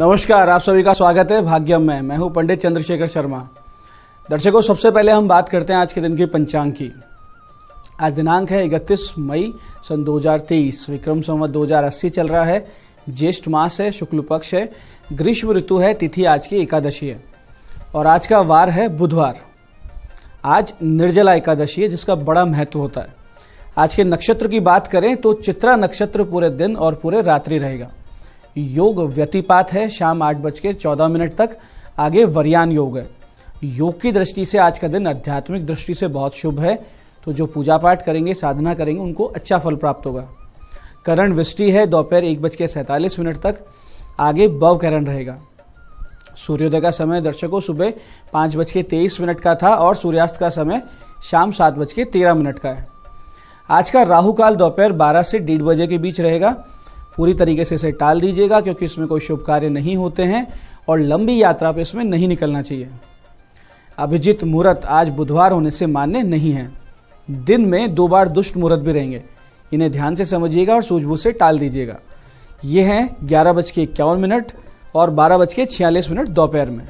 नमस्कार आप सभी का स्वागत है भाग्यम में मैं हूं पंडित चंद्रशेखर शर्मा दर्शकों सबसे पहले हम बात करते हैं आज के दिन की पंचांग की आज दिनांक है 31 मई सन 2023 विक्रम संवत 2080 चल रहा है ज्येष्ठ मास है शुक्ल पक्ष है ग्रीष्म ऋतु है तिथि आज की एकादशी है और आज का वार है बुधवार आज निर्जला एकादशी है जिसका बड़ा महत्व होता है आज के नक्षत्र की बात करें तो चित्रा नक्षत्र पूरे दिन और पूरे रात्रि रहेगा योग व्यतिपात है शाम आठ बज के चौदह मिनट तक आगे वरियान योग है योग की दृष्टि से आज का दिन आध्यात्मिक दृष्टि से बहुत शुभ है तो जो पूजा पाठ करेंगे साधना करेंगे उनको अच्छा फल प्राप्त होगा करण वृष्टि है दोपहर एक बज के सैंतालीस मिनट तक आगे बव करण रहेगा सूर्योदय का समय दर्शकों सुबह पाँच बज के तेईस मिनट का था और सूर्यास्त का समय शाम सात बज के तेरह मिनट का है आज का राहु काल दोपहर बारह से डेढ़ बजे के बीच रहेगा पूरी तरीके से इसे टाल दीजिएगा क्योंकि इसमें कोई शुभ कार्य नहीं होते हैं और लंबी यात्रा पर इसमें नहीं निकलना चाहिए अभिजीत मुहूर्त आज बुधवार होने से मान्य नहीं है दिन में दो बार दुष्ट मुहूर्त भी रहेंगे इन्हें ध्यान से समझिएगा और सूझबूझ से टाल दीजिएगा ये हैं ग्यारह बज के इक्यावन मिनट और बारह बज के छियालीस मिनट दोपहर में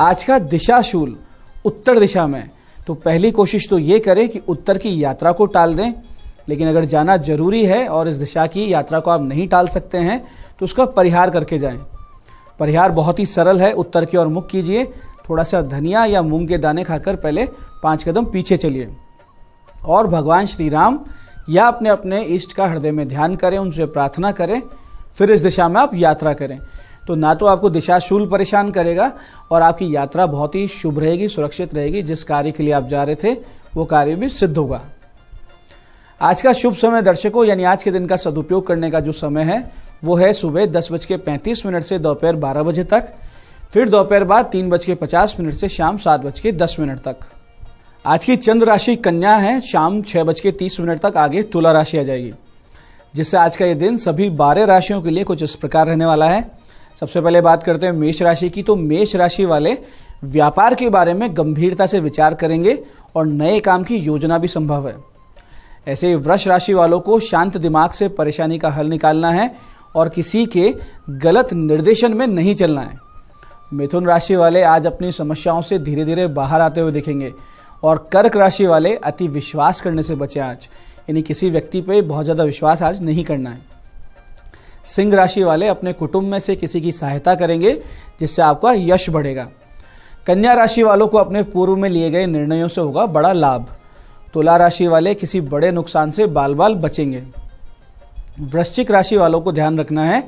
आज का दिशाशूल उत्तर दिशा में तो पहली कोशिश तो ये करें कि उत्तर की यात्रा को टाल दें लेकिन अगर जाना जरूरी है और इस दिशा की यात्रा को आप नहीं टाल सकते हैं तो उसका परिहार करके जाएं परिहार बहुत ही सरल है उत्तर की ओर मुख कीजिए थोड़ा सा धनिया या मूंग के दाने खाकर पहले पाँच कदम पीछे चलिए और भगवान श्री राम या अपने अपने इष्ट का हृदय में ध्यान करें उनसे प्रार्थना करें फिर इस दिशा में आप यात्रा करें तो ना तो आपको दिशा शूल परेशान करेगा और आपकी यात्रा बहुत ही शुभ रहेगी सुरक्षित रहेगी जिस कार्य के लिए आप जा रहे थे वो कार्य भी सिद्ध होगा आज का शुभ समय दर्शकों यानी आज के दिन का सदुपयोग करने का जो समय है वो है सुबह दस बज के पैंतीस मिनट से दोपहर बारह बजे तक फिर दोपहर बाद तीन बज के पचास मिनट से शाम सात बज के दस मिनट तक आज की चंद्र राशि कन्या है शाम छः बज के तीस मिनट तक आगे तुला राशि आ जाएगी जिससे आज का ये दिन सभी बारह राशियों के लिए कुछ इस प्रकार रहने वाला है सबसे पहले बात करते हैं मेष राशि की तो मेष राशि वाले व्यापार के बारे में गंभीरता से विचार करेंगे और नए काम की योजना भी संभव है ऐसे वृक्ष राशि वालों को शांत दिमाग से परेशानी का हल निकालना है और किसी के गलत निर्देशन में नहीं चलना है मिथुन राशि वाले आज अपनी समस्याओं से धीरे धीरे बाहर आते हुए दिखेंगे और कर्क राशि वाले अति विश्वास करने से बचें आज यानी किसी व्यक्ति पर बहुत ज़्यादा विश्वास आज नहीं करना है सिंह राशि वाले अपने कुटुंब में से किसी की सहायता करेंगे जिससे आपका यश बढ़ेगा कन्या राशि वालों को अपने पूर्व में लिए गए निर्णयों से होगा बड़ा लाभ तुला राशि वाले किसी बड़े नुकसान से बाल बाल बचेंगे वृश्चिक राशि वालों को ध्यान रखना है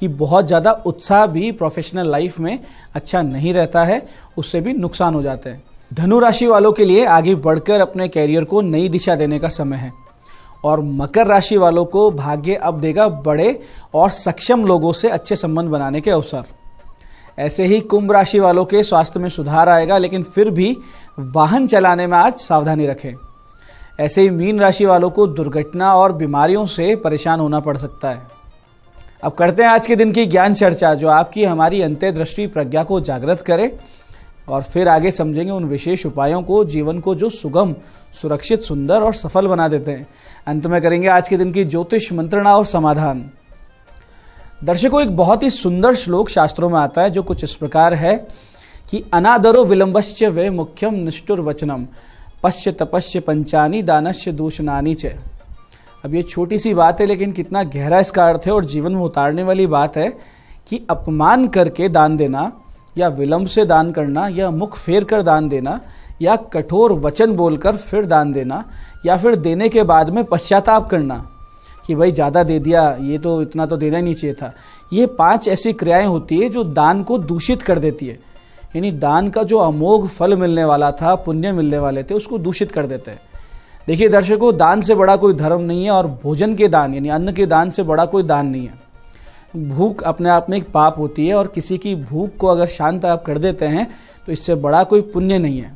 कि बहुत ज़्यादा उत्साह भी प्रोफेशनल लाइफ में अच्छा नहीं रहता है उससे भी नुकसान हो जाता है धनु राशि वालों के लिए आगे बढ़कर अपने कैरियर को नई दिशा देने का समय है और मकर राशि वालों को भाग्य अब देगा बड़े और सक्षम लोगों से अच्छे संबंध बनाने के अवसर ऐसे ही कुंभ राशि वालों के स्वास्थ्य में सुधार आएगा लेकिन फिर भी वाहन चलाने में आज सावधानी रखें ऐसे ही मीन राशि वालों को दुर्घटना और बीमारियों से परेशान होना पड़ सकता है अब करते हैं आज के दिन की ज्ञान चर्चा जो आपकी हमारी अंत्यदृष्टि प्रज्ञा को जागृत करे और फिर आगे समझेंगे उन विशेष उपायों को जीवन को जो सुगम सुरक्षित सुंदर और सफल बना देते हैं अंत में करेंगे आज के दिन की ज्योतिष मंत्रणा और समाधान दर्शकों एक बहुत ही सुंदर श्लोक शास्त्रों में आता है जो कुछ इस प्रकार है कि अनादरो विलंबस्य वे मुख्यम निष्ठुर वचनम पश्य तपस्य पंचानी दानश्य दूषणानी च अब ये छोटी सी बात है लेकिन कितना गहरा इसका अर्थ है और जीवन में उतारने वाली बात है कि अपमान करके दान देना या विलंब से दान करना या मुख फेर कर दान देना या कठोर वचन बोलकर फिर दान देना या फिर देने के बाद में पश्चाताप करना कि भाई ज़्यादा दे दिया ये तो इतना तो देना ही नहीं चाहिए था ये पांच ऐसी क्रियाएं होती है जो दान को दूषित कर देती है यानी दान का जो अमोघ फल मिलने वाला था पुण्य मिलने वाले थे उसको दूषित कर देते हैं देखिए दर्शकों दान से बड़ा कोई धर्म नहीं है और भोजन के दान यानी अन्न के दान से बड़ा कोई दान नहीं है भूख अपने आप में एक पाप होती है और किसी की भूख को अगर शांत आप कर देते हैं तो इससे बड़ा कोई पुण्य नहीं है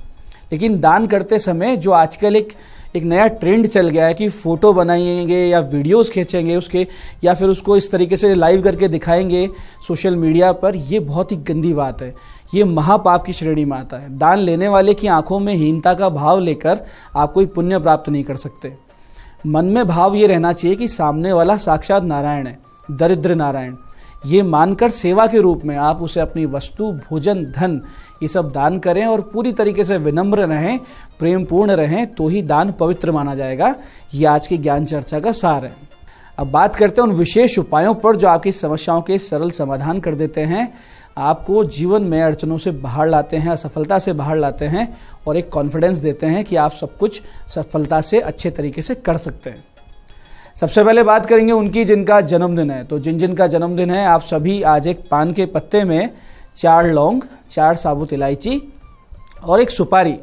लेकिन दान करते समय जो आजकल एक एक नया ट्रेंड चल गया है कि फ़ोटो बनाएंगे या वीडियोस खींचेंगे उसके या फिर उसको इस तरीके से लाइव करके दिखाएंगे सोशल मीडिया पर ये बहुत ही गंदी बात है ये महापाप की श्रेणी में आता है दान लेने वाले की आंखों में हीनता का भाव लेकर आप कोई पुण्य प्राप्त नहीं कर सकते मन में भाव ये रहना चाहिए कि सामने वाला साक्षात नारायण है दरिद्र नारायण ये मानकर सेवा के रूप में आप उसे अपनी वस्तु भोजन धन ये सब दान करें और पूरी तरीके से विनम्र रहें प्रेम पूर्ण रहें तो ही दान पवित्र माना जाएगा ये आज की ज्ञान चर्चा का सार है अब बात करते हैं उन विशेष उपायों पर जो आपकी समस्याओं के सरल समाधान कर देते हैं आपको जीवन में अड़चनों से बाहर लाते हैं असफलता से बाहर लाते हैं और एक कॉन्फिडेंस देते हैं कि आप सब कुछ सफलता से अच्छे तरीके से कर सकते हैं सबसे पहले बात करेंगे उनकी जिनका जन्मदिन है तो जिन जिनका जन्मदिन है आप सभी आज एक पान के पत्ते में चार लौंग चार साबुत इलायची और एक सुपारी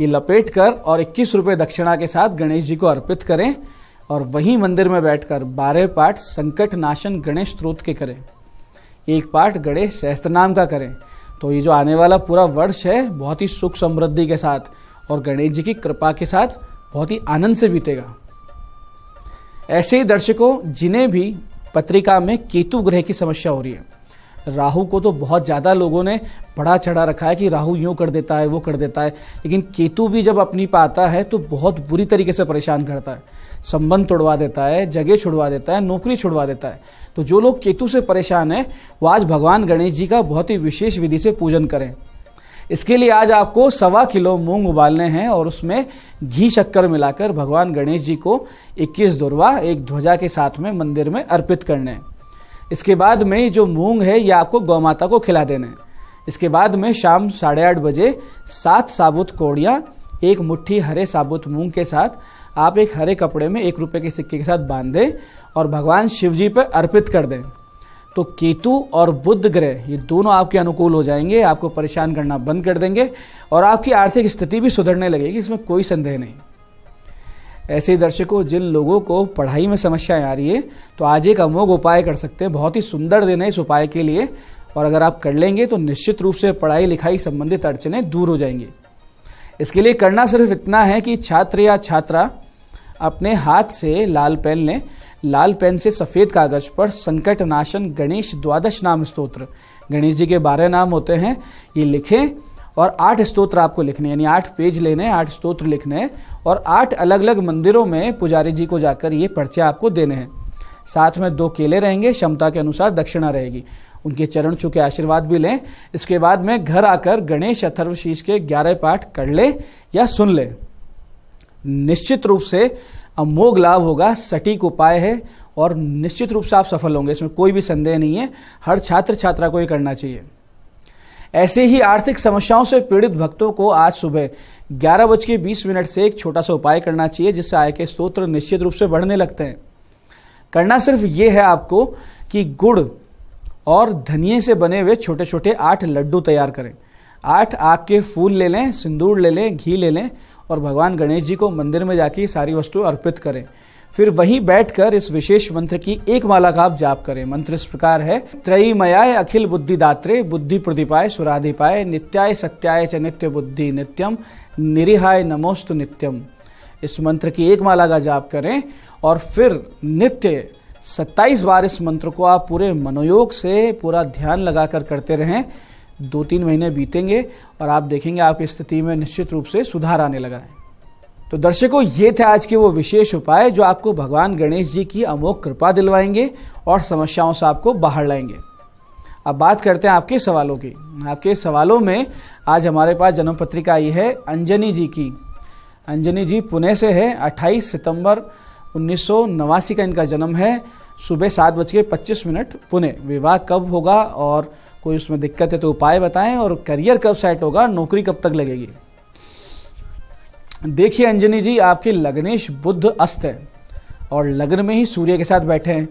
ये लपेट कर और इक्कीस रुपये दक्षिणा के साथ गणेश जी को अर्पित करें और वहीं मंदिर में बैठकर बारह पाठ संकट नाशन गणेश स्त्रोत के करें एक पाठ गणेश सहस्त्र नाम का करें तो ये जो आने वाला पूरा वर्ष है बहुत ही सुख समृद्धि के साथ और गणेश जी की कृपा के साथ बहुत ही आनंद से बीतेगा ऐसे ही दर्शकों जिन्हें भी पत्रिका में केतु ग्रह की समस्या हो रही है राहु को तो बहुत ज़्यादा लोगों ने बढ़ा चढ़ा रखा है कि राहु यूँ कर देता है वो कर देता है लेकिन केतु भी जब अपनी पाता है तो बहुत बुरी तरीके से परेशान करता है संबंध तोड़वा देता है जगह छुड़वा देता है नौकरी छुड़वा देता है तो जो लोग केतु से परेशान हैं वो आज भगवान गणेश जी का बहुत ही विशेष विधि से पूजन करें इसके लिए आज आपको सवा किलो मूंग उबालने हैं और उसमें घी शक्कर मिलाकर भगवान गणेश जी को 21 दुर्वा एक ध्वजा के साथ में मंदिर में अर्पित करने हैं इसके बाद में जो मूंग है ये आपको गौ माता को खिला देना है इसके बाद में शाम साढ़े आठ बजे सात साबुत कोड़ियाँ एक मुट्ठी हरे साबुत मूंग के साथ आप एक हरे कपड़े में एक रुपये के सिक्के के साथ बांध दें और भगवान शिव जी पर अर्पित कर दें तो केतु और बुद्ध ग्रह ये दोनों आपके अनुकूल हो जाएंगे आपको परेशान करना बंद कर देंगे और आपकी आर्थिक स्थिति भी सुधरने लगेगी इसमें कोई संदेह नहीं ऐसे दर्शकों जिन लोगों को पढ़ाई में समस्याएं आ रही है तो आज एक अमोघ उपाय कर सकते हैं बहुत ही सुंदर दिन है इस उपाय के लिए और अगर आप कर लेंगे तो निश्चित रूप से पढ़ाई लिखाई संबंधित अड़चने दूर हो जाएंगी इसके लिए करना सिर्फ इतना है कि छात्र या छात्रा अपने हाथ से लाल पेन लें लाल पेन से सफ़ेद कागज़ पर संकट नाशन गणेश द्वादश नाम स्त्रोत्र गणेश जी के बारह नाम होते हैं ये लिखें और आठ स्तोत्र आपको लिखने यानी आठ पेज लेने हैं आठ स्तोत्र लिखने हैं और आठ अलग अलग मंदिरों में पुजारी जी को जाकर ये पर्चे आपको देने हैं साथ में दो केले रहेंगे क्षमता के अनुसार दक्षिणा रहेगी उनके चरण चुके आशीर्वाद भी लें इसके बाद में घर आकर गणेश अथर्वशीष के ग्यारह पाठ कर लें या सुन लें निश्चित रूप से अमोघ लाभ होगा सटीक उपाय है और निश्चित रूप से आप सफल होंगे इसमें कोई भी संदेह नहीं है हर छात्र छात्रा को ये करना चाहिए ऐसे ही आर्थिक समस्याओं से पीड़ित भक्तों को आज सुबह ग्यारह बज के बीस मिनट से एक छोटा सा उपाय करना चाहिए जिससे आय के स्रोत निश्चित रूप से बढ़ने लगते हैं करना सिर्फ ये है आपको कि गुड़ और धनिए से बने हुए छोटे छोटे आठ लड्डू तैयार करें आठ आग के फूल ले लें सिंदूर ले लें घी ले लें और भगवान गणेश जी को मंदिर में जाके सारी वस्तु अर्पित करें फिर वहीं बैठकर इस विशेष मंत्र की एक माला का आप जाप करें मंत्र इस प्रकार है त्रयी मयाय अखिल बुद्धिदात्रे बुद्धि प्रदीपाय सुराधिपाय नित्याय सत्याय च नित्य बुद्धि नित्यम निरिहाय नमोस्तु नित्यम इस मंत्र की एक माला का जाप करें और फिर नित्य सत्ताईस बार इस मंत्र को आप पूरे मनोयोग से पूरा ध्यान लगाकर करते रहें दो तीन महीने बीतेंगे और आप देखेंगे आपकी स्थिति में निश्चित रूप से सुधार आने लगा है तो दर्शकों ये थे आज के वो विशेष उपाय जो आपको भगवान गणेश जी की अमोघ कृपा दिलवाएंगे और समस्याओं से आपको बाहर लाएंगे अब बात करते हैं आपके सवालों की आपके सवालों में आज हमारे पास जन्म पत्रिका आई है अंजनी जी की अंजनी जी पुणे से है 28 सितंबर उन्नीस का इनका जन्म है सुबह सात बज के पच्चीस मिनट पुणे विवाह कब होगा और कोई उसमें दिक्कत है तो उपाय बताएं और करियर कब सेट होगा नौकरी कब तक लगेगी देखिए अंजनी जी आपके लग्नेश बुद्ध अस्त है और लग्न में ही सूर्य के साथ बैठे हैं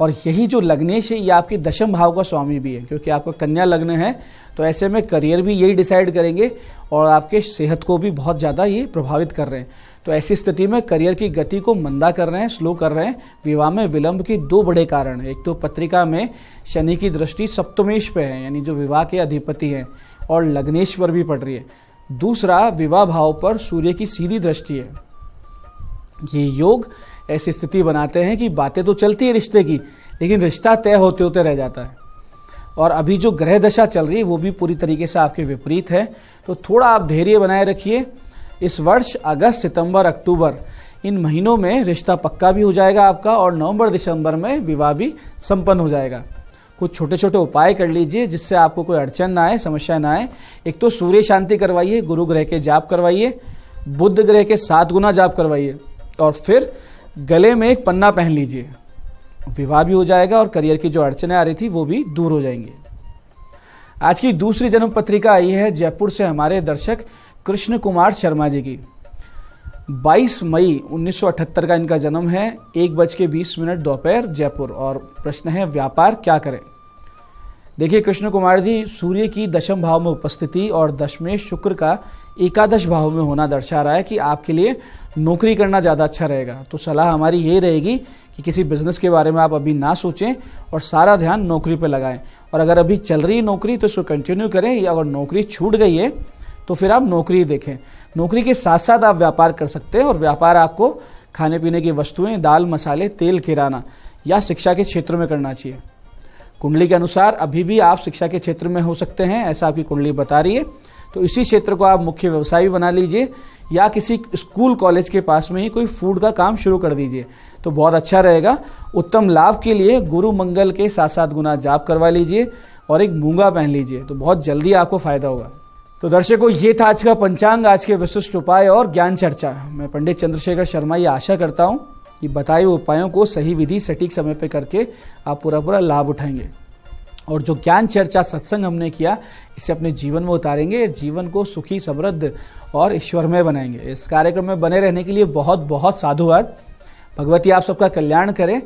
और यही जो लग्नेश है ये आपके दशम भाव का स्वामी भी है क्योंकि आपका कन्या लग्न है तो ऐसे में करियर भी यही डिसाइड करेंगे और आपके सेहत को भी बहुत ज़्यादा ये प्रभावित कर रहे हैं तो ऐसी स्थिति में करियर की गति को मंदा कर रहे हैं स्लो कर रहे हैं विवाह में विलंब के दो बड़े कारण हैं एक तो पत्रिका में शनि की दृष्टि सप्तमेश पे है यानी जो विवाह के अधिपति हैं और लग्नेश पर भी पड़ रही है दूसरा विवाह भाव पर सूर्य की सीधी दृष्टि है ये योग ऐसी स्थिति बनाते हैं कि बातें तो चलती है रिश्ते की लेकिन रिश्ता तय होते होते रह जाता है और अभी जो ग्रह दशा चल रही है वो भी पूरी तरीके से आपके विपरीत है तो थोड़ा आप धैर्य बनाए रखिए इस वर्ष अगस्त सितंबर अक्टूबर इन महीनों में रिश्ता पक्का भी हो जाएगा आपका और नवंबर दिसंबर में विवाह भी संपन्न हो जाएगा कुछ छोटे छोटे उपाय कर लीजिए जिससे आपको कोई अड़चन ना आए समस्या ना आए एक तो सूर्य शांति करवाइए गुरु ग्रह के जाप करवाइए बुद्ध ग्रह के सात गुना जाप करवाइए और फिर गले में एक पन्ना पहन लीजिए विवाह भी हो जाएगा और करियर की जो अड़चने आ रही थी वो भी दूर हो जाएंगे आज की दूसरी जन्म पत्रिका आई है जयपुर से हमारे दर्शक कृष्ण कुमार शर्मा जी की 22 मई 1978 का इनका जन्म है एक बज के बीस मिनट दोपहर जयपुर और प्रश्न है व्यापार क्या करें देखिए कृष्ण कुमार जी सूर्य की दशम भाव में उपस्थिति और दशमेश शुक्र का एकादश भाव में होना दर्शा रहा है कि आपके लिए नौकरी करना ज़्यादा अच्छा रहेगा तो सलाह हमारी ये रहेगी कि किसी बिजनेस के बारे में आप अभी ना सोचें और सारा ध्यान नौकरी पर लगाएं और अगर अभी चल रही नौकरी तो इसको कंटिन्यू करें या अगर नौकरी छूट गई है तो फिर आप नौकरी देखें नौकरी के साथ साथ आप व्यापार कर सकते हैं और व्यापार आपको खाने पीने की वस्तुएं दाल मसाले तेल किराना या शिक्षा के क्षेत्र में करना चाहिए कुंडली के अनुसार अभी भी आप शिक्षा के क्षेत्र में हो सकते हैं ऐसा आपकी कुंडली बता रही है तो इसी क्षेत्र को आप मुख्य व्यवसाय भी बना लीजिए या किसी स्कूल कॉलेज के पास में ही कोई फूड का काम शुरू कर दीजिए तो बहुत अच्छा रहेगा उत्तम लाभ के लिए गुरु मंगल के साथ साथ गुना जाप करवा लीजिए और एक मूंगा पहन लीजिए तो बहुत जल्दी आपको फायदा होगा तो दर्शकों ये था आज का पंचांग आज के विशिष्ट उपाय और ज्ञान चर्चा मैं पंडित चंद्रशेखर शर्मा ये आशा करता हूँ कि बताए उपायों को सही विधि सटीक समय पर करके आप पूरा पूरा लाभ उठाएंगे और जो ज्ञान चर्चा सत्संग हमने किया इसे अपने जीवन में उतारेंगे जीवन को सुखी समृद्ध और ईश्वरमय बनाएंगे इस कार्यक्रम में बने रहने के लिए बहुत बहुत साधुवाद भगवती आप सबका कल्याण करें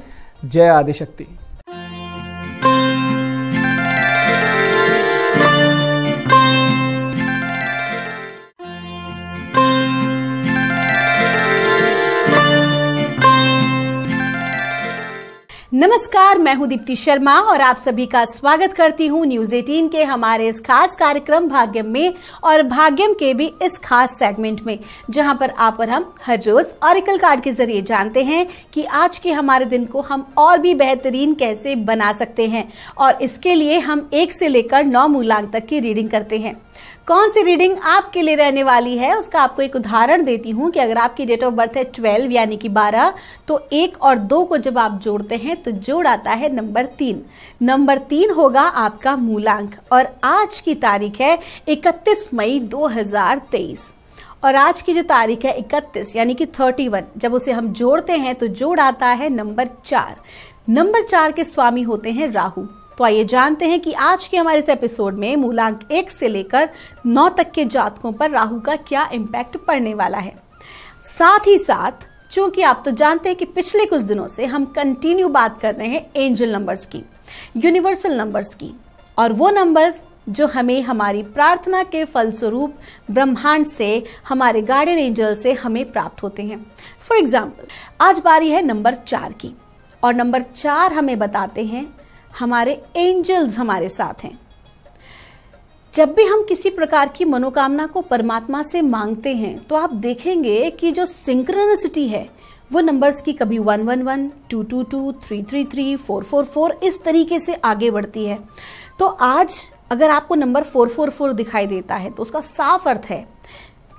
जय आदिशक्ति नमस्कार मैं हूं दीप्ति शर्मा और आप सभी का स्वागत करती हूं न्यूज 18 के हमारे इस खास कार्यक्रम भाग्यम में और भाग्यम के भी इस खास सेगमेंट में जहां पर आप और हम हर रोज ऑरिकल कार्ड के जरिए जानते हैं कि आज के हमारे दिन को हम और भी बेहतरीन कैसे बना सकते हैं और इसके लिए हम एक से लेकर नौ मूलांक तक की रीडिंग करते हैं कौन सी रीडिंग आपके लिए रहने वाली है उसका आपको एक उदाहरण देती हूँ कि अगर आपकी डेट ऑफ बर्थ है ट्वेल्व यानी कि बारह तो एक और दो को जब आप जोड़ते हैं तो जोड़ आता है नंबर तीन नंबर तीन होगा आपका मूलांक और आज की तारीख है इकतीस मई दो हजार तेईस और आज की जो तारीख है 31 यानी कि 31 जब उसे हम जोड़ते हैं तो जोड़ आता है नंबर चार नंबर चार के स्वामी होते हैं राहु तो आइए जानते हैं कि आज के हमारे इस एपिसोड में मूलांक एक से लेकर नौ तक के जातकों पर राहु का क्या इम्पैक्ट पड़ने वाला है साथ ही साथ चूंकि आप तो जानते हैं कि पिछले कुछ दिनों से हम कंटिन्यू बात कर रहे हैं एंजल नंबर्स की यूनिवर्सल नंबर्स की और वो नंबर्स जो हमें हमारी प्रार्थना के फलस्वरूप ब्रह्मांड से हमारे गार्डियन एंजल से हमें प्राप्त होते हैं फॉर एग्जाम्पल आज बारी है नंबर चार की और नंबर चार हमें बताते हैं हमारे एंजल्स हमारे साथ हैं जब भी हम किसी प्रकार की मनोकामना को परमात्मा से मांगते हैं तो आप देखेंगे कि जो सिंक्रनिसिटी है वो नंबर्स की कभी one one one two two two three three three four four four इस तरीके से आगे बढ़ती है तो आज अगर आपको नंबर फोर फोर फोर दिखाई देता है तो उसका साफ अर्थ है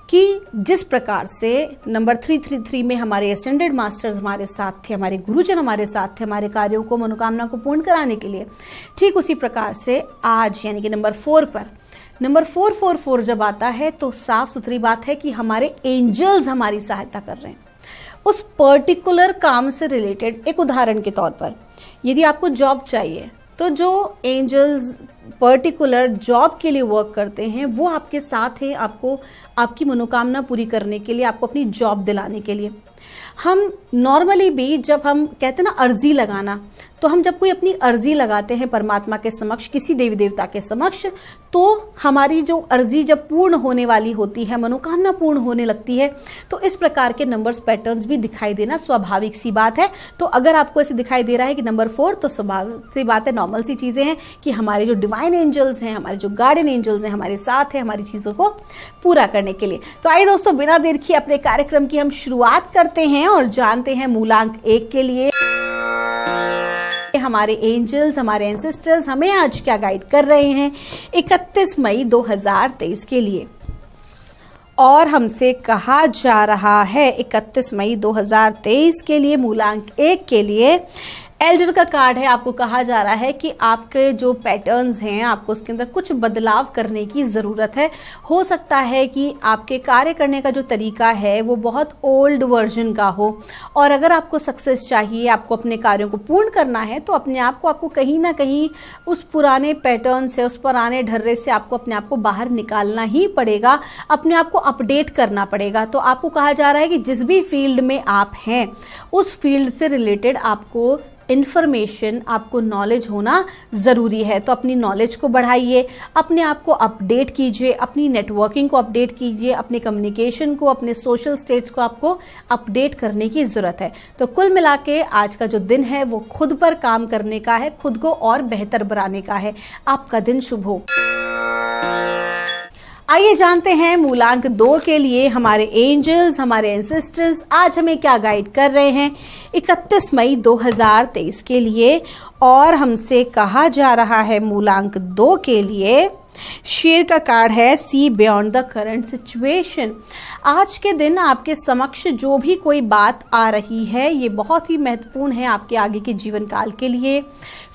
कि जिस प्रकार से नंबर थ्री थ्री थ्री में हमारे असेंडेड मास्टर्स हमारे साथ थे हमारे गुरुजन हमारे साथ थे हमारे कार्यों को मनोकामना को पूर्ण कराने के लिए ठीक उसी प्रकार से आज यानी कि नंबर फोर पर नंबर फोर फोर फोर जब आता है तो साफ सुथरी बात है कि हमारे एंजल्स हमारी सहायता कर रहे हैं उस पर्टिकुलर काम से रिलेटेड एक उदाहरण के तौर पर यदि आपको जॉब चाहिए तो जो एंजल्स पर्टिकुलर जॉब के लिए वर्क करते हैं वो आपके साथ है आपको आपकी मनोकामना पूरी करने के लिए आपको अपनी जॉब दिलाने के लिए हम नॉर्मली भी जब हम कहते हैं ना अर्जी लगाना तो हम जब कोई अपनी अर्जी लगाते हैं परमात्मा के समक्ष किसी देवी देवता के समक्ष तो हमारी जो अर्जी जब पूर्ण होने वाली होती है मनोकामना पूर्ण होने लगती है तो इस प्रकार के नंबर्स पैटर्न्स भी दिखाई देना स्वाभाविक सी बात है तो अगर आपको ऐसे दिखाई दे रहा है कि नंबर फोर तो स्वाभाविक सी बात है नॉर्मल सी चीज़ें हैं कि हमारे जो डिवाइन एंजल्स हैं हमारे जो गार्डन एंजल्स हैं हमारे साथ हैं हमारी चीज़ों को पूरा करने के लिए तो आइए दोस्तों बिना देर के अपने कार्यक्रम की हम शुरुआत करते हैं और जानते हैं मूलांक एक के लिए हमारे एंजल्स हमारे एंसेस्टर्स हमें आज क्या गाइड कर रहे हैं 31 मई 2023 के लिए और हमसे कहा जा रहा है 31 मई 2023 के लिए मूलांक एक के लिए एल्डर का कार्ड है आपको कहा जा रहा है कि आपके जो पैटर्न्स हैं आपको उसके अंदर कुछ बदलाव करने की ज़रूरत है हो सकता है कि आपके कार्य करने का जो तरीका है वो बहुत ओल्ड वर्जन का हो और अगर आपको सक्सेस चाहिए आपको अपने कार्यों को पूर्ण करना है तो अपने आप को आपको कहीं ना कहीं उस पुराने पैटर्न से उस पुराने ढर्रे से आपको अपने आप को बाहर निकालना ही पड़ेगा अपने आप को अपडेट करना पड़ेगा तो आपको कहा जा रहा है कि जिस भी फील्ड में आप हैं उस फील्ड से रिलेटेड आपको इन्फॉर्मेशन आपको नॉलेज होना ज़रूरी है तो अपनी नॉलेज को बढ़ाइए अपने आप को अपडेट कीजिए अपनी नेटवर्किंग को अपडेट कीजिए अपने कम्युनिकेशन को अपने सोशल स्टेट्स को आपको अपडेट करने की ज़रूरत है तो कुल मिला के आज का जो दिन है वो खुद पर काम करने का है खुद को और बेहतर बनाने का है आपका दिन शुभ हो आइए जानते हैं मूलांक दो के लिए हमारे एंजल्स हमारे एंसिस्टर्स आज हमें क्या गाइड कर रहे हैं 31 मई 2023 के लिए और हमसे कहा जा रहा है मूलांक दो के लिए शेर का कार्ड है see beyond the current situation आज के दिन आपके समक्ष जो भी कोई बात आ रही है ये बहुत ही महत्वपूर्ण है आपके आगे के जीवन काल के लिए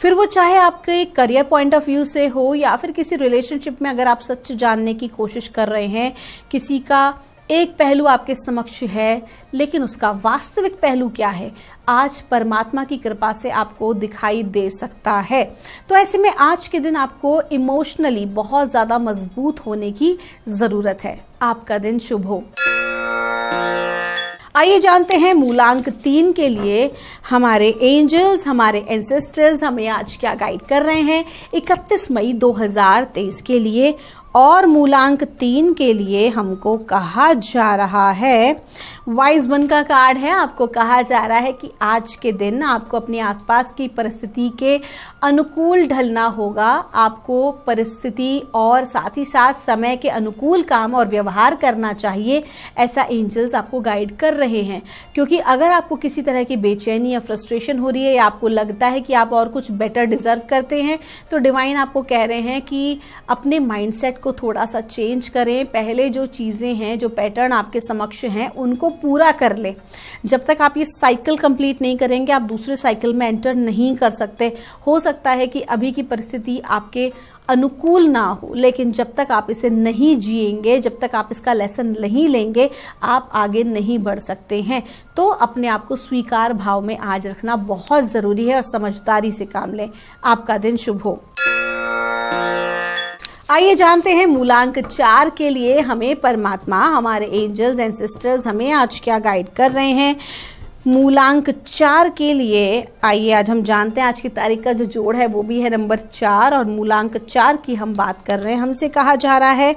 फिर वो चाहे आपके करियर पॉइंट ऑफ व्यू से हो या फिर किसी रिलेशनशिप में अगर आप सच जानने की कोशिश कर रहे हैं किसी का एक पहलू आपके समक्ष है लेकिन उसका वास्तविक पहलू क्या है आज परमात्मा की कृपा से आपको दिखाई दे सकता है तो ऐसे में आज के दिन आपको इमोशनली बहुत ज़्यादा मजबूत होने की ज़रूरत है आपका दिन शुभ हो आइए जानते हैं मूलांक तीन के लिए हमारे एंजल्स हमारे एंसेस्टर्स हमें आज क्या गाइड कर रहे हैं 31 मई 2023 के लिए और मूलांक तीन के लिए हमको कहा जा रहा है वाइज वन का कार्ड है आपको कहा जा रहा है कि आज के दिन आपको अपने आसपास की परिस्थिति के अनुकूल ढलना होगा आपको परिस्थिति और साथ ही साथ समय के अनुकूल काम और व्यवहार करना चाहिए ऐसा एंजल्स आपको गाइड कर रहे हैं क्योंकि अगर आपको किसी तरह की बेचैनी या फ्रस्ट्रेशन हो रही है या आपको लगता है कि आप और कुछ बेटर डिजर्व करते हैं तो डिवाइन आपको कह रहे हैं कि अपने माइंड को थोड़ा सा चेंज करें पहले जो चीज़ें हैं जो पैटर्न आपके समक्ष हैं उनको पूरा कर लें जब तक आप ये साइकिल कंप्लीट नहीं करेंगे आप दूसरे साइकिल में एंटर नहीं कर सकते हो सकता है कि अभी की परिस्थिति आपके अनुकूल ना हो लेकिन जब तक आप इसे नहीं जिएंगे जब तक आप इसका लेसन नहीं लेंगे आप आगे नहीं बढ़ सकते हैं तो अपने आप को स्वीकार भाव में आज रखना बहुत ज़रूरी है और समझदारी से काम लें आपका दिन शुभ हो आइए जानते हैं मूलांक चार के लिए हमें परमात्मा हमारे एंजल्स एंड सिस्टर्स हमें आज क्या गाइड कर रहे हैं मूलांक चार के लिए आइए आज हम जानते हैं आज की तारीख का जो जोड़ है वो भी है नंबर चार और मूलांक चार की हम बात कर रहे हैं हमसे कहा जा रहा है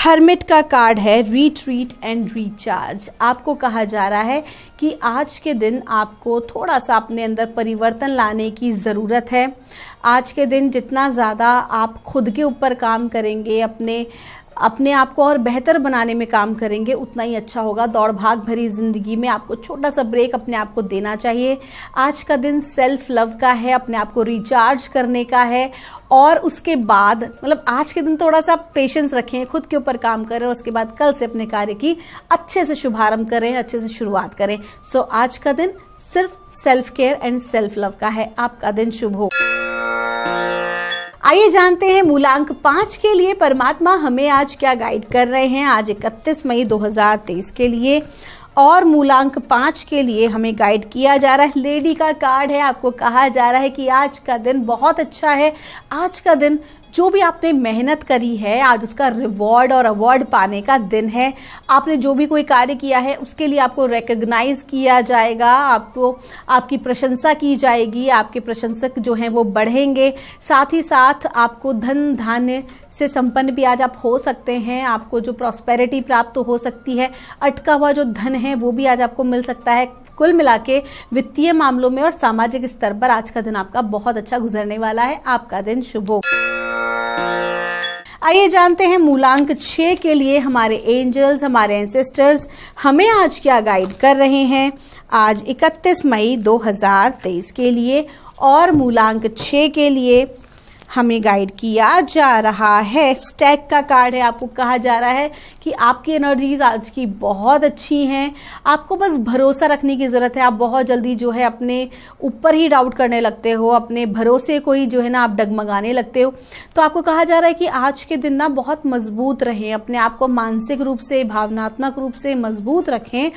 हर्मिट का कार्ड है रीट्रीट एंड रिचार्ज आपको कहा जा रहा है कि आज के दिन आपको थोड़ा सा अपने अंदर परिवर्तन लाने की ज़रूरत है आज के दिन जितना ज़्यादा आप खुद के ऊपर काम करेंगे अपने अपने आप को और बेहतर बनाने में काम करेंगे उतना ही अच्छा होगा दौड़ भाग भरी ज़िंदगी में आपको छोटा सा ब्रेक अपने आप को देना चाहिए आज का दिन सेल्फ लव का है अपने आप को रिचार्ज करने का है और उसके बाद मतलब आज के दिन थोड़ा सा पेशेंस रखें खुद के ऊपर काम करें और उसके बाद कल से अपने कार्य की अच्छे से शुभारंभ करें अच्छे से शुरुआत करें सो आज का दिन सिर्फ self care and self love का है आपका दिन शुभ हो आइए जानते हैं मूलांक पाँच के लिए परमात्मा हमें आज क्या गाइड कर रहे हैं आज 31 मई 2023 के लिए और मूलांक पाँच के लिए हमें गाइड किया जा रहा है लेडी का कार्ड है आपको कहा जा रहा है कि आज का दिन बहुत अच्छा है आज का दिन जो भी आपने मेहनत करी है आज उसका रिवॉर्ड और अवार्ड पाने का दिन है आपने जो भी कोई कार्य किया है उसके लिए आपको रिकग्नाइज किया जाएगा आपको आपकी प्रशंसा की जाएगी आपके प्रशंसक जो हैं वो बढ़ेंगे साथ ही साथ आपको धन धान्य से संपन्न भी आज आप हो सकते हैं आपको जो प्रॉस्पेरिटी प्राप्त हो सकती है अटका हुआ जो धन है वो भी आज आपको मिल सकता है कुल मिला के वित्तीय मामलों में और सामाजिक स्तर पर आज का दिन आपका बहुत अच्छा गुजरने वाला है आपका दिन शुभ हो आइए जानते हैं मूलांक छः के लिए हमारे एंजल्स हमारे एंसेस्टर्स हमें आज क्या गाइड कर रहे हैं आज 31 मई 2023 के लिए और मूलांक छः के लिए हमें गाइड किया जा रहा है स्टैक का कार्ड है आपको कहा जा रहा है कि आपकी एनर्जीज आज की बहुत अच्छी हैं आपको बस भरोसा रखने की ज़रूरत है आप बहुत जल्दी जो है अपने ऊपर ही डाउट करने लगते हो अपने भरोसे को ही जो है ना आप डगमगाने लगते हो तो आपको कहा जा रहा है कि आज के दिन ना बहुत मजबूत रहें अपने आप को मानसिक रूप से भावनात्मक रूप से मजबूत रखें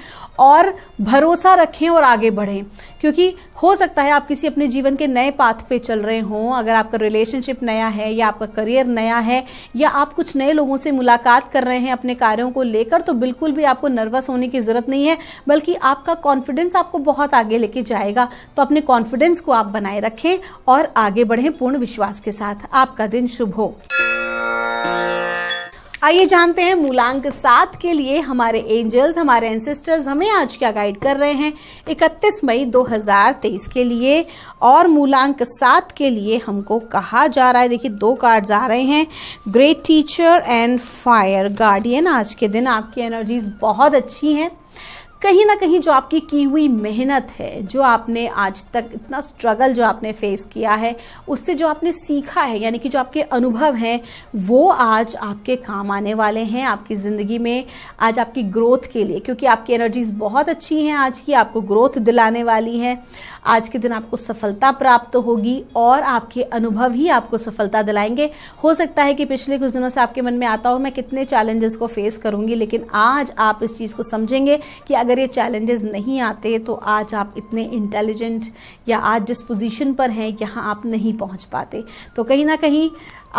और भरोसा रखें और आगे बढ़ें क्योंकि हो सकता है आप किसी अपने जीवन के नए पाथ पे चल रहे हों अगर आपका रिलेशन रिलेशनशिप नया है या आपका करियर नया है या आप कुछ नए लोगों से मुलाकात कर रहे हैं अपने कार्यों को लेकर तो बिल्कुल भी आपको नर्वस होने की ज़रूरत नहीं है बल्कि आपका कॉन्फिडेंस आपको बहुत आगे लेके जाएगा तो अपने कॉन्फिडेंस को आप बनाए रखें और आगे बढ़ें पूर्ण विश्वास के साथ आपका दिन शुभ हो आइए जानते हैं मूलांक सात के लिए हमारे एंजल्स हमारे एंसेस्टर्स हमें आज क्या गाइड कर रहे हैं 31 मई 2023 के लिए और मूलांक सात के लिए हमको कहा जा रहा है देखिए दो कार्ड आ रहे हैं great teacher and fire guardian आज के दिन आपकी एनर्जीज बहुत अच्छी हैं कहीं ना कहीं जो आपकी की हुई मेहनत है जो आपने आज तक इतना स्ट्रगल जो आपने फेस किया है उससे जो आपने सीखा है यानी कि जो आपके अनुभव हैं वो आज आपके काम आने वाले हैं आपकी ज़िंदगी में आज आपकी ग्रोथ के लिए क्योंकि आपकी एनर्जीज़ बहुत अच्छी हैं आज की आपको ग्रोथ दिलाने वाली हैं आज के दिन आपको सफलता प्राप्त होगी और आपके अनुभव ही आपको सफलता दिलाएंगे हो सकता है कि पिछले कुछ दिनों से आपके मन में आता हो मैं कितने चैलेंजेस को फेस करूंगी लेकिन आज आप इस चीज़ को समझेंगे कि अगर अगर ये चैलेंजेस नहीं आते तो आज आप इतने इंटेलिजेंट या आज जिस पोजीशन पर हैं यहाँ आप नहीं पहुँच पाते तो कहीं ना कहीं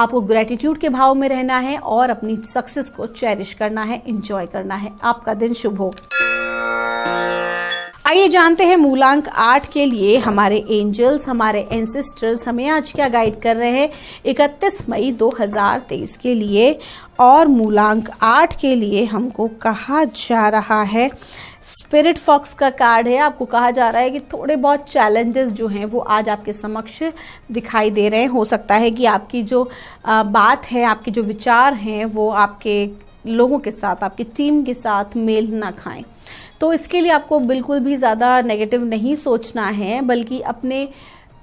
आपको ग्रेटिट्यूड के भाव में रहना है और अपनी सक्सेस को चेरिश करना है इंजॉय करना है आपका दिन शुभ हो आइए जानते हैं मूलांक आठ के लिए हमारे एंजल्स हमारे एनसिस्टर्स हमें आज क्या गाइड कर रहे हैं इकतीस मई 2023 के लिए और मूलांक आठ के लिए हमको कहा जा रहा है स्पिरिट फॉक्स का कार्ड है आपको कहा जा रहा है कि थोड़े बहुत चैलेंजेस जो हैं वो आज आपके समक्ष दिखाई दे रहे हैं हो सकता है कि आपकी जो बात है आपके जो विचार हैं वो आपके लोगों के साथ आपकी टीम के साथ मेल ना खाएं तो इसके लिए आपको बिल्कुल भी ज़्यादा नेगेटिव नहीं सोचना है बल्कि अपने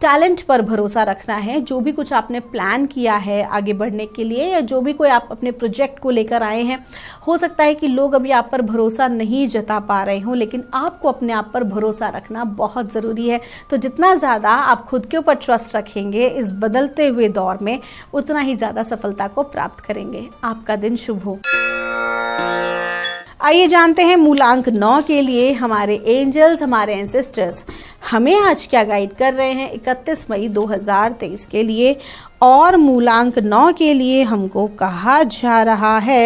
टैलेंट पर भरोसा रखना है जो भी कुछ आपने प्लान किया है आगे बढ़ने के लिए या जो भी कोई आप अपने प्रोजेक्ट को लेकर आए हैं हो सकता है कि लोग अभी आप पर भरोसा नहीं जता पा रहे हों लेकिन आपको अपने आप पर भरोसा रखना बहुत ज़रूरी है तो जितना ज़्यादा आप खुद के ऊपर ट्रस्ट रखेंगे इस बदलते हुए दौर में उतना ही ज़्यादा सफलता को प्राप्त करेंगे आपका दिन शुभ हो आइए जानते हैं मूलांक नौ के लिए हमारे एंजल्स हमारे एंसेस्टर्स हमें आज क्या गाइड कर रहे हैं 31 मई 2023 के लिए और मूलांक नौ के लिए हमको कहा जा रहा है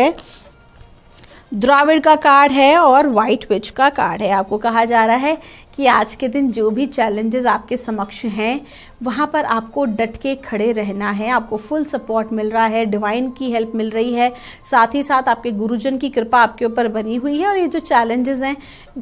द्राविड़ का कार्ड है और वाइट विच का कार्ड है आपको कहा जा रहा है कि आज के दिन जो भी चैलेंजेस आपके समक्ष हैं वहाँ पर आपको डट के खड़े रहना है आपको फुल सपोर्ट मिल रहा है डिवाइन की हेल्प मिल रही है साथ ही साथ आपके गुरुजन की कृपा आपके ऊपर बनी हुई है और ये जो चैलेंजेस हैं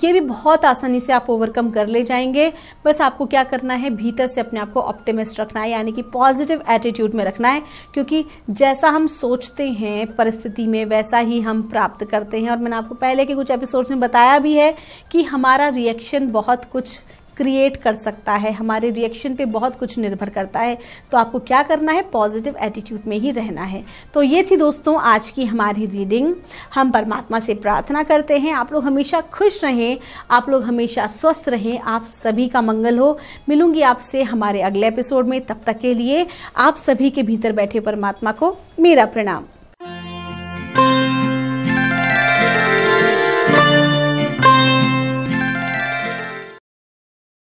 ये भी बहुत आसानी से आप ओवरकम कर ले जाएंगे बस आपको क्या करना है भीतर से अपने आप को ऑप्टिमिस्ट रखना है यानी कि पॉजिटिव एटीट्यूड में रखना है क्योंकि जैसा हम सोचते हैं परिस्थिति में वैसा ही हम प्राप्त करते हैं और मैंने आपको पहले के कुछ एपिसोड्स में बताया भी है कि हमारा रिएक्शन बहुत कुछ क्रिएट कर सकता है हमारे रिएक्शन पे बहुत कुछ निर्भर करता है तो आपको क्या करना है पॉजिटिव एटीट्यूड में ही रहना है तो ये थी दोस्तों आज की हमारी रीडिंग हम परमात्मा से प्रार्थना करते हैं आप लोग हमेशा खुश रहें आप लोग हमेशा स्वस्थ रहें आप सभी का मंगल हो मिलूंगी आपसे हमारे अगले एपिसोड में तब तक के लिए आप सभी के भीतर बैठे परमात्मा को मेरा प्रणाम